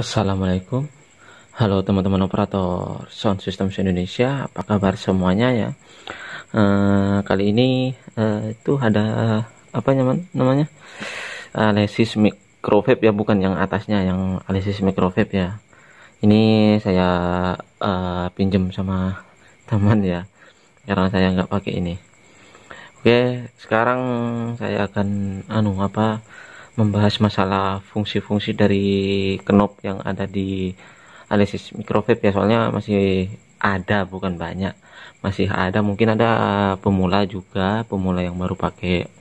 Assalamualaikum Halo teman-teman operator Sound system Indonesia Apa kabar semuanya ya uh, Kali ini uh, itu ada Apa nyaman, namanya Alesis Microvape ya Bukan yang atasnya yang Alesis Microvape ya Ini saya uh, eh, pinjem sama teman ya Karena saya nggak pakai ini Oke sekarang saya akan Anu apa membahas masalah fungsi-fungsi dari knob yang ada di analisis microwave ya soalnya masih ada bukan banyak masih ada mungkin ada pemula juga pemula yang baru pakai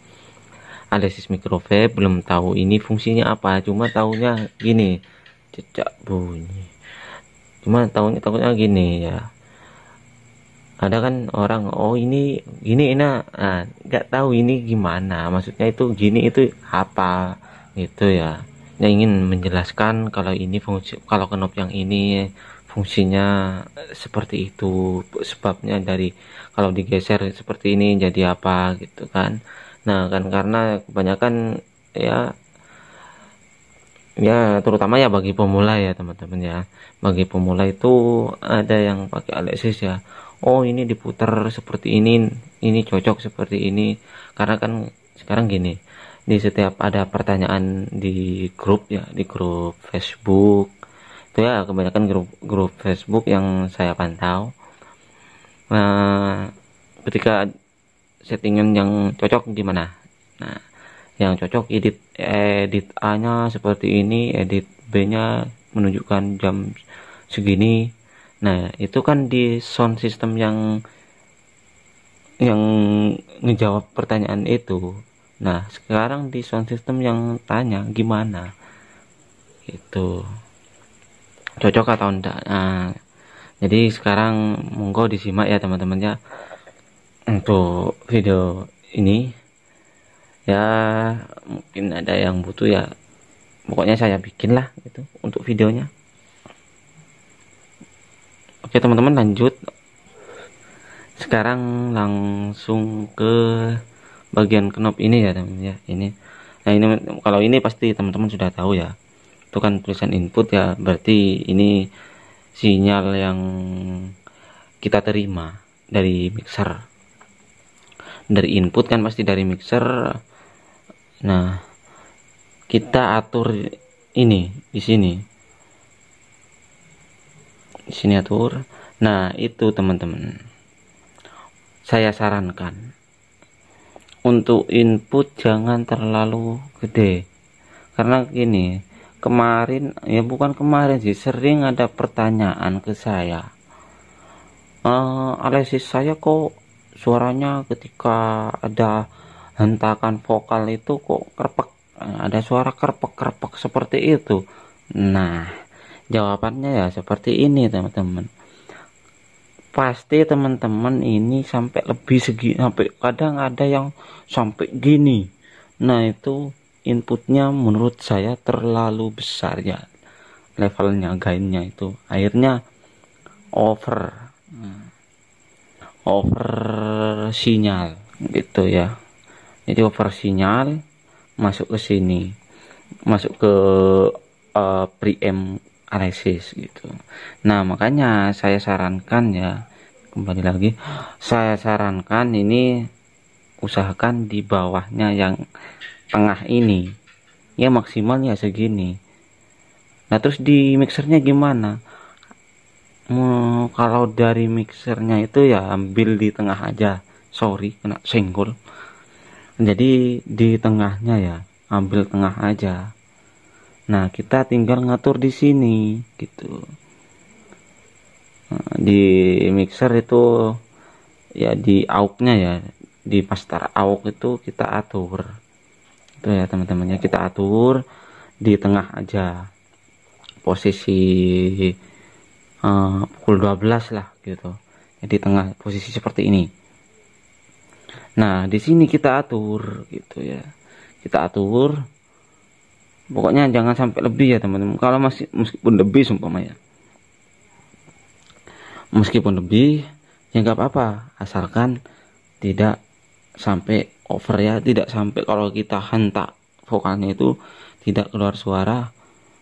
analisis microwave belum tahu ini fungsinya apa cuma tahunya gini cecak bunyi cuma tahunya takutnya gini ya ada kan orang oh ini gini enak nah, nggak tahu ini gimana maksudnya itu gini itu apa itu ya saya ingin menjelaskan kalau ini fungsi kalau kenop yang ini fungsinya seperti itu sebabnya dari kalau digeser seperti ini jadi apa gitu kan nah kan karena kebanyakan ya ya terutama ya bagi pemula ya teman-teman ya bagi pemula itu ada yang pakai Alexis ya oh ini diputar seperti ini ini cocok seperti ini karena kan sekarang gini di setiap ada pertanyaan di grup ya di grup Facebook itu ya kebanyakan grup grup Facebook yang saya pantau nah ketika settingan yang cocok gimana nah yang cocok edit edit A nya seperti ini edit B nya menunjukkan jam segini nah itu kan di sound system yang yang menjawab pertanyaan itu nah sekarang di sound system yang tanya gimana itu cocok atau enggak nah, jadi sekarang monggo disimak ya teman-teman ya untuk video ini ya mungkin ada yang butuh ya pokoknya saya bikin lah gitu untuk videonya oke teman-teman lanjut sekarang langsung ke bagian knob ini ya teman ya ini nah ini kalau ini pasti teman-teman sudah tahu ya itu kan tulisan input ya berarti ini sinyal yang kita terima dari mixer dari input kan pasti dari mixer nah kita atur ini di sini di sini atur nah itu teman-teman saya sarankan untuk input jangan terlalu gede karena gini kemarin ya bukan kemarin sih sering ada pertanyaan ke saya e, eh, alesis saya kok suaranya ketika ada hentakan vokal itu kok kerpek ada suara kerpek-kerpek seperti itu nah jawabannya ya seperti ini teman-teman pasti teman-teman ini sampai lebih segi sampai kadang ada yang sampai gini nah itu inputnya menurut saya terlalu besar ya levelnya gainnya itu akhirnya over hmm, over sinyal gitu ya jadi over sinyal masuk ke sini masuk ke uh, preamp Alexis gitu. Nah makanya saya sarankan ya kembali lagi saya sarankan ini usahakan di bawahnya yang tengah ini ya maksimal ya segini. Nah terus di mixernya gimana? Hmm, kalau dari mixernya itu ya ambil di tengah aja sorry kena senggol jadi di tengahnya ya ambil tengah aja Nah, kita tinggal ngatur di sini gitu. Nah, di mixer itu ya di auknya ya, di master auk itu kita atur. Itu ya teman-temannya kita atur di tengah aja. Posisi uh, pukul 12 lah gitu. Jadi ya, tengah posisi seperti ini. Nah, di sini kita atur gitu ya. Kita atur pokoknya jangan sampai lebih ya teman-teman kalau masih meskipun lebih sumpah ya meskipun lebih ya nggak apa-apa asalkan tidak sampai over ya tidak sampai kalau kita hentak vokalnya itu tidak keluar suara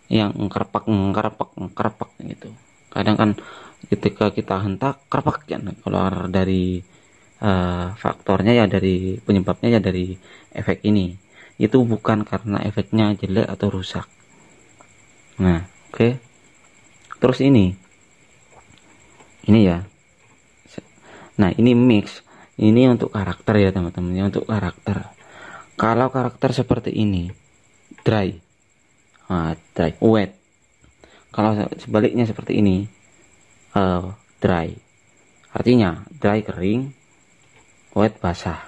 yang ngkerpek ngkerpek ngkerpek gitu kadang kan ketika kita hentak kerpek ya, keluar dari uh, faktornya ya dari penyebabnya ya dari efek ini itu bukan karena efeknya jelek atau rusak nah oke okay. terus ini ini ya nah ini mix ini untuk karakter ya teman-teman ini untuk karakter kalau karakter seperti ini dry ah, dry wet kalau sebaliknya seperti ini uh, dry artinya dry kering wet basah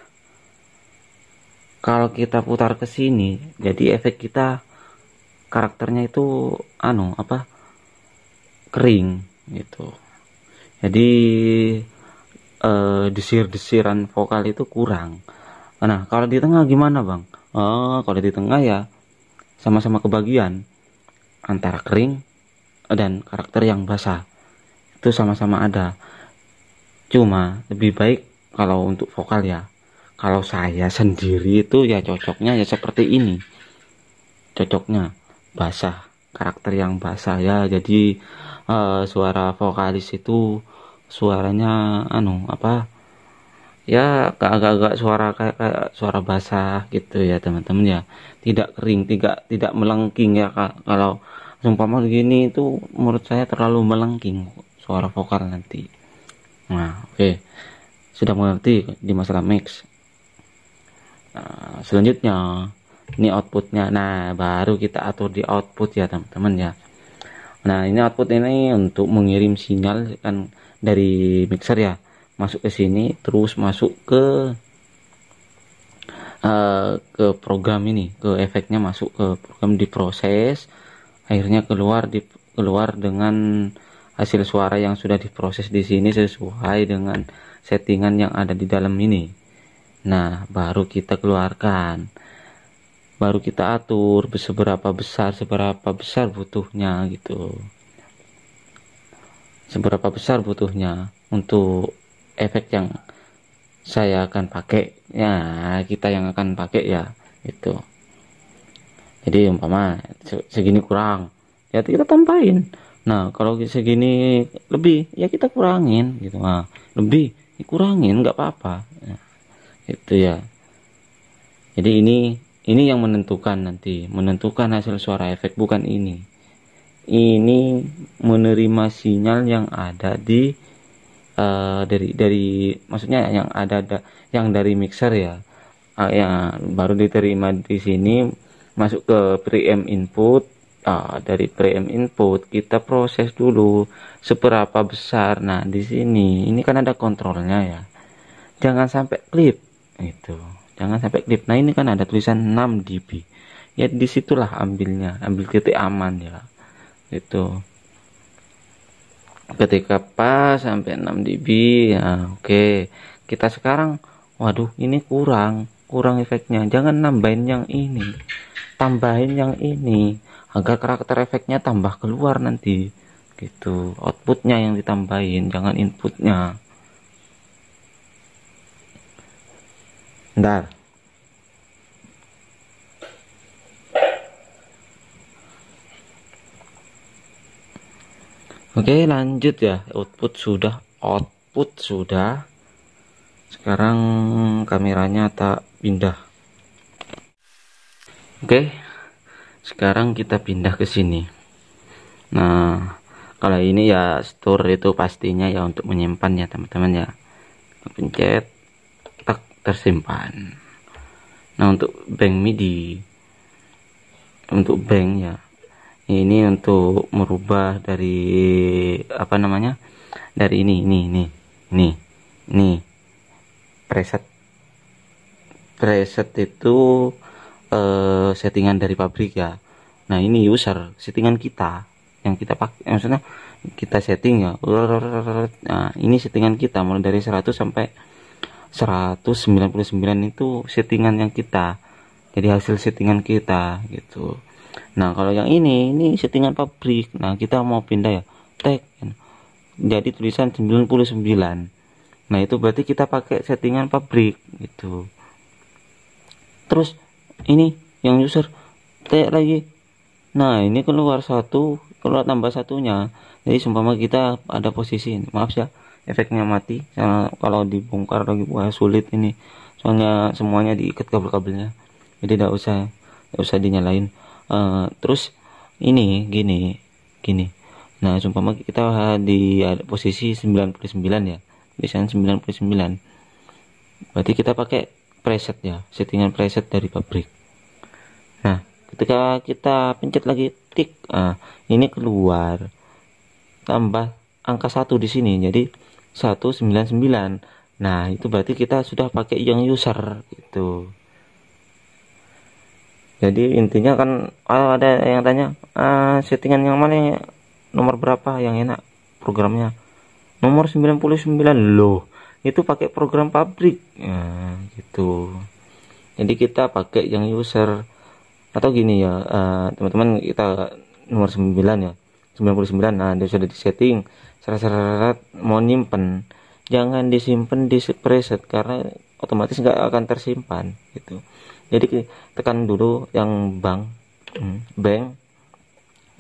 kalau kita putar ke sini jadi efek kita karakternya itu anu apa kering gitu jadi eh, desir-desiran vokal itu kurang nah kalau di tengah gimana bang oh, kalau di tengah ya sama-sama kebagian antara kering dan karakter yang basah itu sama-sama ada cuma lebih baik kalau untuk vokal ya kalau saya sendiri itu ya cocoknya ya seperti ini cocoknya basah karakter yang basah ya jadi uh, suara vokalis itu suaranya anu apa ya agak-agak suara kayak, kayak suara basah gitu ya teman-teman ya tidak kering tidak tidak melengking ya kak kalau seumpama gini itu menurut saya terlalu melengking suara vokal nanti nah oke okay. sudah mengerti di masalah mix Eh, selanjutnya ini outputnya nah baru kita atur di output ya teman-teman ya nah ini output ini untuk mengirim sinyal kan dari mixer ya masuk ke sini terus masuk ke uh, ke program ini ke efeknya masuk ke program diproses akhirnya keluar di keluar dengan hasil suara yang sudah diproses di sini sesuai dengan settingan yang ada di dalam ini Nah, baru kita keluarkan. Baru kita atur seberapa besar, seberapa besar butuhnya gitu. Seberapa besar butuhnya untuk efek yang saya akan pakai. Ya, kita yang akan pakai ya itu. Jadi umpama segini kurang, ya kita tambahin. Nah, kalau segini lebih, ya kita kurangin gitu. Nah, lebih, kurangin nggak apa-apa. Ya itu ya jadi ini ini yang menentukan nanti menentukan hasil suara efek bukan ini ini menerima sinyal yang ada di uh, dari dari maksudnya yang ada da, yang dari mixer ya uh, ah, yang baru diterima di sini masuk ke preamp input uh, dari preamp input kita proses dulu seberapa besar nah di sini ini kan ada kontrolnya ya jangan sampai clip itu jangan sampai klip nah ini kan ada tulisan 6 dB ya disitulah ambilnya ambil titik aman ya itu ketika pas sampai 6 dB ya oke kita sekarang waduh ini kurang kurang efeknya jangan nambahin yang ini tambahin yang ini agar karakter efeknya tambah keluar nanti gitu outputnya yang ditambahin jangan inputnya Bentar. Oke, lanjut ya. Output sudah, output sudah. Sekarang kameranya tak pindah. Oke. Sekarang kita pindah ke sini. Nah, kalau ini ya store itu pastinya ya untuk menyimpan ya, teman-teman ya. Pencet tersimpan. Nah untuk bank MIDI untuk bank ya ini untuk merubah dari apa namanya dari ini ini ini ini ini preset preset itu eh, settingan dari pabrik ya nah ini user settingan kita yang kita pakai eh, maksudnya kita setting ya nah, ini settingan kita mulai dari 100 sampai 199 itu settingan yang kita jadi hasil settingan kita gitu nah kalau yang ini ini settingan pabrik nah kita mau pindah ya tag jadi tulisan 99 nah itu berarti kita pakai settingan pabrik gitu terus ini yang user tag lagi nah ini keluar satu keluar tambah satunya jadi seumpama kita ada posisi ini. maaf ya efeknya mati karena kalau dibongkar lagi wah sulit ini soalnya semuanya diikat kabel-kabelnya jadi tidak usah tidak usah dinyalain uh, terus ini gini gini nah sumpah kita di ada posisi 99 ya tulisan 99 berarti kita pakai preset ya settingan preset dari pabrik nah ketika kita pencet lagi tik uh, ini keluar tambah angka satu di sini jadi 199 nah itu berarti kita sudah pakai yang user gitu jadi intinya kan oh ada yang tanya uh, settingan yang mana nomor berapa yang enak programnya nomor 99 loh itu pakai program pabrik nah, gitu jadi kita pakai yang user atau gini ya eh, teman-teman uh, kita nomor 9 ya 99 nah dia sudah disetting seret mau nyimpen jangan disimpan di preset karena otomatis nggak akan tersimpan gitu jadi tekan dulu yang bank hmm, bank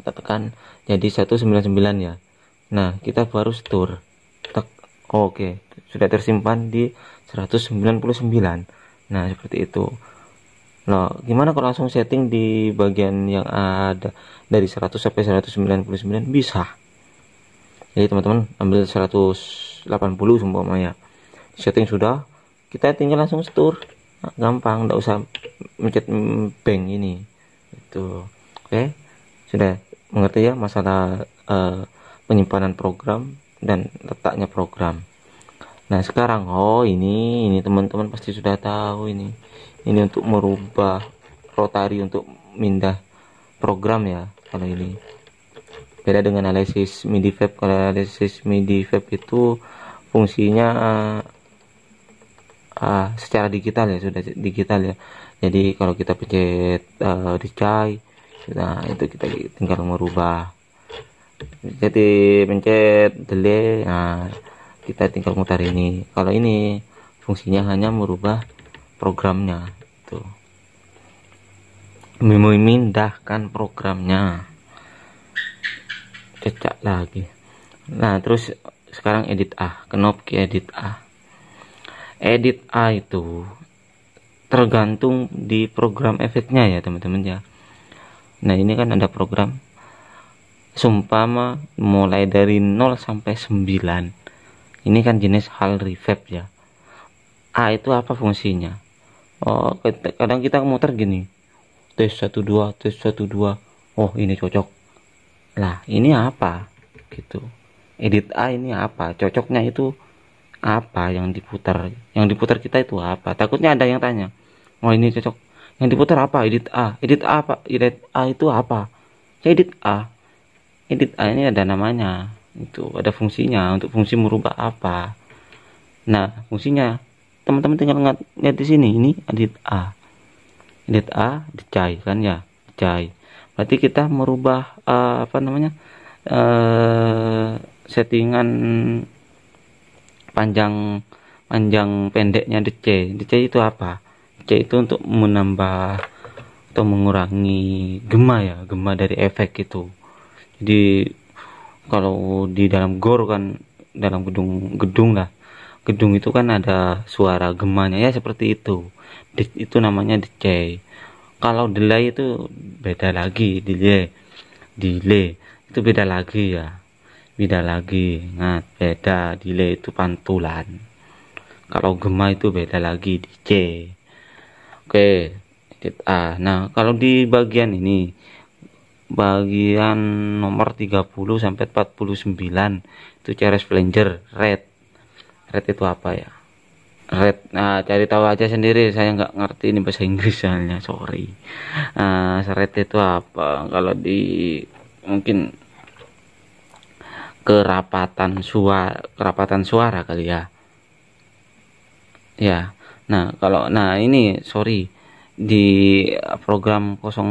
kita tekan jadi 199 ya nah kita baru store tek oke sudah tersimpan di 199 nah seperti itu nah gimana kalau langsung setting di bagian yang ada dari 100 sampai 199 bisa jadi teman-teman ambil 180 semua ya setting sudah kita tinggal langsung setur nah, gampang nggak usah mencet bank ini itu oke sudah mengerti ya masalah uh, penyimpanan program dan letaknya program nah sekarang oh ini ini teman-teman pasti sudah tahu ini ini untuk merubah rotari untuk mindah program ya kalau ini beda dengan analisis MIDI vape kalau analisis MIDI vape itu fungsinya uh, uh, secara digital ya sudah digital ya jadi kalau kita pencet uh, eh, recai nah itu kita tinggal merubah jadi pencet delay nah kita tinggal mutar ini kalau ini fungsinya hanya merubah programnya itu memindahkan programnya cetak lagi nah terus sekarang edit A kenop ke edit A edit A itu tergantung di program efeknya ya teman-teman ya nah ini kan ada program sumpama mulai dari 0 sampai 9 ini kan jenis hal reverb ya A itu apa fungsinya oh kadang kita muter gini tes 12 tes 12 oh ini cocok lah ini apa gitu edit A ini apa cocoknya itu apa yang diputar yang diputar kita itu apa takutnya ada yang tanya oh ini cocok yang diputar apa edit A edit A apa edit A itu apa ya edit A edit A ini ada namanya itu ada fungsinya untuk fungsi merubah apa nah fungsinya teman-teman tinggal lihat di sini ini edit A edit A dicai kan ya dicai berarti kita merubah uh, apa namanya uh, settingan panjang panjang pendeknya DC DC itu apa DC itu untuk menambah atau mengurangi gema ya gema dari efek itu jadi kalau di dalam gor kan dalam gedung gedung lah gedung itu kan ada suara gemanya ya seperti itu itu namanya dc kalau delay itu beda lagi delay delay itu beda lagi ya beda lagi nah beda delay itu pantulan kalau gema itu beda lagi di C oke okay. A nah kalau di bagian ini bagian nomor 30 sampai 49 itu CRS Flanger red red itu apa ya red nah cari tahu aja sendiri saya nggak ngerti ini bahasa Inggris soalnya sorry uh, red itu apa kalau di mungkin kerapatan suara kerapatan suara kali ya ya nah kalau nah ini sorry di program kosong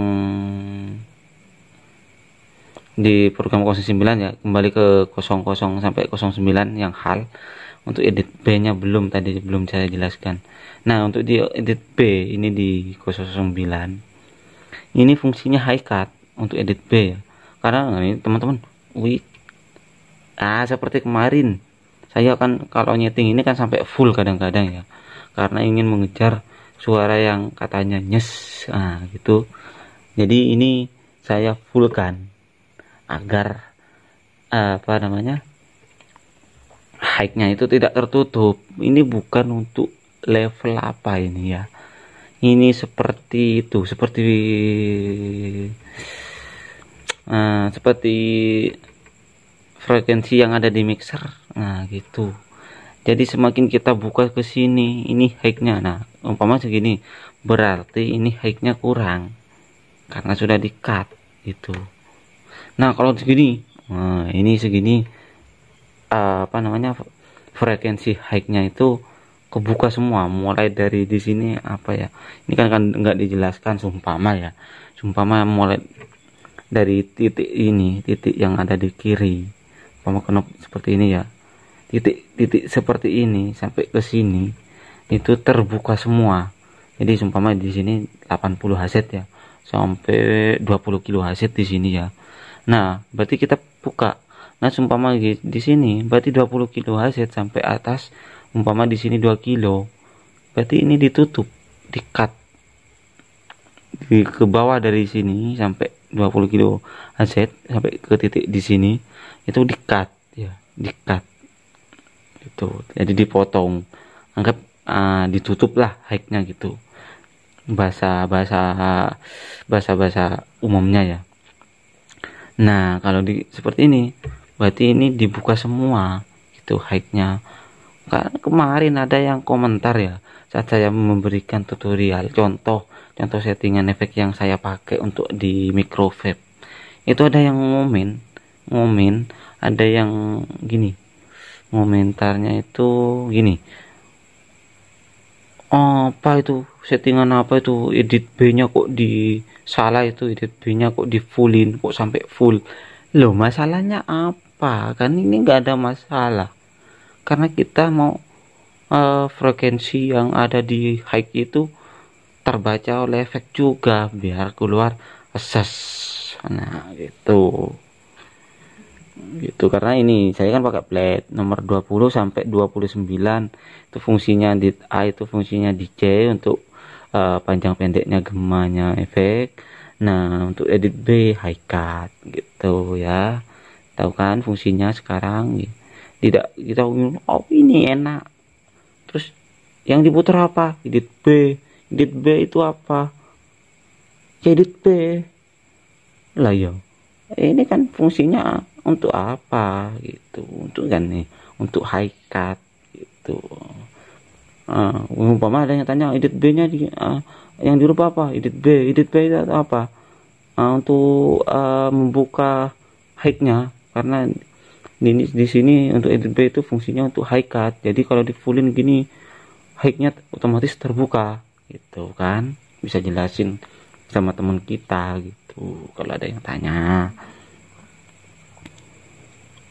di program 09 ya kembali ke 00 sampai 09 yang hal untuk edit B nya belum tadi belum saya jelaskan nah untuk di edit B ini di 009 ini fungsinya high cut untuk edit B ya karena nah, ini teman-teman wih ah seperti kemarin saya akan kalau nyeting ini kan sampai full kadang-kadang ya karena ingin mengejar suara yang katanya nyes nah gitu jadi ini saya fullkan agar apa namanya hike-nya itu tidak tertutup. Ini bukan untuk level apa ini ya. Ini seperti itu, seperti uh, seperti frekuensi yang ada di mixer. Nah, gitu. Jadi semakin kita buka ke sini, ini hike-nya. Nah, umpama segini, berarti ini hike-nya kurang karena sudah di-cut gitu. Nah, kalau segini, nah, ini segini uh, apa namanya frekuensi high-nya itu kebuka semua mulai dari di sini apa ya ini kan kan nggak dijelaskan mah ya sumpah mah mulai dari titik ini titik yang ada di kiri sama kenop seperti ini ya titik titik seperti ini sampai ke sini itu terbuka semua jadi sumpama di sini 80 Hz ya sampai 20 kilo Hz di sini ya nah berarti kita buka nah seumpama di, di sini berarti 20 kilo hasil sampai atas umpama di sini 2 kilo berarti ini ditutup dikat di, ke bawah dari sini sampai 20 kilo aset sampai ke titik di sini itu dikat ya dikat itu jadi dipotong anggap uh, ah, ditutup lah hiknya gitu bahasa bahasa bahasa bahasa umumnya ya nah kalau di seperti ini berarti ini dibuka semua itu hike kan kemarin ada yang komentar ya saat saya memberikan tutorial contoh contoh settingan efek yang saya pakai untuk di microwave itu ada yang ngomen ngomen ada yang gini komentarnya itu gini oh, apa itu settingan apa itu edit B nya kok di salah itu edit B nya kok di fullin kok sampai full loh masalahnya apa apa kan ini nggak ada masalah karena kita mau uh, frekuensi yang ada di high itu terbaca oleh efek juga biar keluar assess nah gitu gitu karena ini saya kan pakai plate nomor 20 sampai 29 itu fungsinya di A itu fungsinya di C untuk uh, panjang pendeknya gemanya efek nah untuk edit B high cut gitu ya tahu kan fungsinya sekarang gitu. tidak kita oh ini enak terus yang diputar apa edit B edit B itu apa ya, edit B lah ya ini kan fungsinya untuk apa gitu untuk kan nih untuk high cut gitu uh, umpama ada yang tanya edit B nya di, uh, yang dirubah apa edit B edit B itu apa uh, untuk uh, membuka high nya karena ini di sini untuk edit itu fungsinya untuk high cut jadi kalau di fullin gini high-nya otomatis terbuka gitu kan bisa jelasin sama teman kita gitu kalau ada yang tanya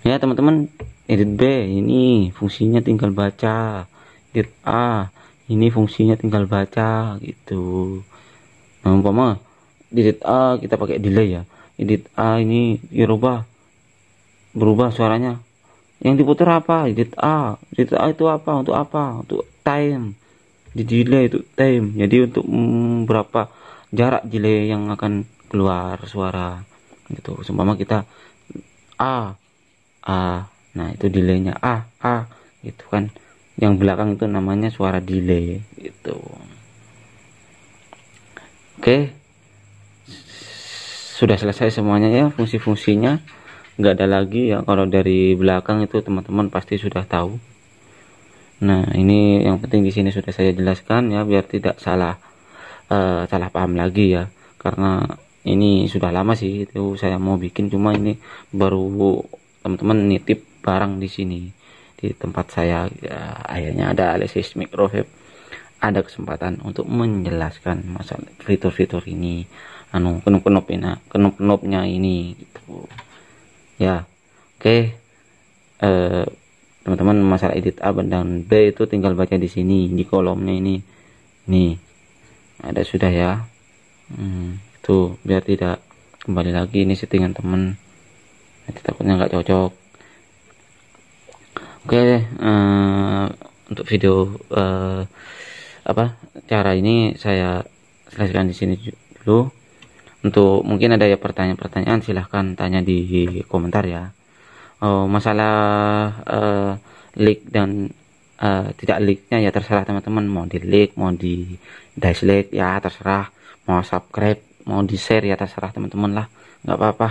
ya teman-teman edit B ini fungsinya tinggal baca edit A ini fungsinya tinggal baca gitu nah umpama edit A kita pakai delay ya edit A ini dirubah ya berubah suaranya yang diputar apa digit A digit A itu apa untuk apa untuk time di delay itu time jadi untuk mm, berapa jarak delay yang akan keluar suara gitu seumpama kita A A nah itu delaynya A A gitu kan yang belakang itu namanya suara delay gitu oke okay. sudah selesai semuanya ya fungsi-fungsinya nggak ada lagi ya kalau dari belakang itu teman-teman pasti sudah tahu nah ini yang penting di sini sudah saya jelaskan ya biar tidak salah uh, salah paham lagi ya karena ini sudah lama sih itu saya mau bikin cuma ini baru teman-teman nitip barang di sini di tempat saya ya, akhirnya ada alisis microwave ada kesempatan untuk menjelaskan masalah fitur-fitur ini anu kenop-kenop kenopnya kenop-kenopnya ini gitu ya oke okay. uh, eh, teman-teman masalah edit A dan B itu tinggal baca di sini di kolomnya ini nih ada sudah ya hmm, itu biar tidak kembali lagi ini settingan teman, nanti takutnya nggak cocok oke okay, uh, eh, untuk video uh, apa cara ini saya selesaikan di sini dulu untuk mungkin ada ya pertanyaan-pertanyaan silahkan tanya di komentar ya oh, masalah uh, leak dan uh, tidak leaknya ya terserah teman-teman mau di leak mau di dislike ya terserah mau subscribe mau di share ya terserah teman-teman lah nggak apa-apa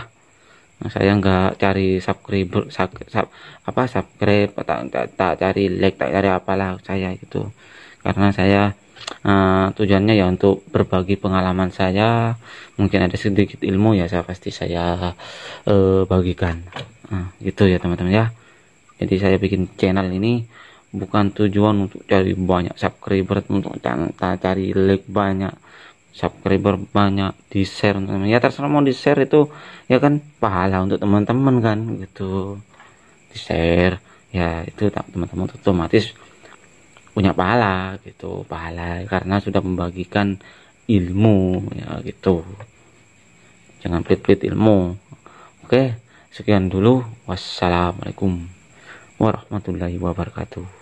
nah, saya nggak cari subscriber sub, sub, apa subscribe tak, tak, cari like tak cari apalah saya gitu karena saya uh, tujuannya ya untuk berbagi pengalaman saya mungkin ada sedikit ilmu ya saya pasti saya uh, bagikan uh, gitu ya teman-teman ya jadi saya bikin channel ini bukan tujuan untuk cari banyak subscriber untuk cari like banyak subscriber banyak di share teman-teman ya terserah mau di share itu ya kan pahala untuk teman-teman kan gitu di share ya itu teman-teman otomatis punya pahala gitu pahala karena sudah membagikan ilmu ya gitu jangan pelit-pelit ilmu oke sekian dulu wassalamualaikum warahmatullahi wabarakatuh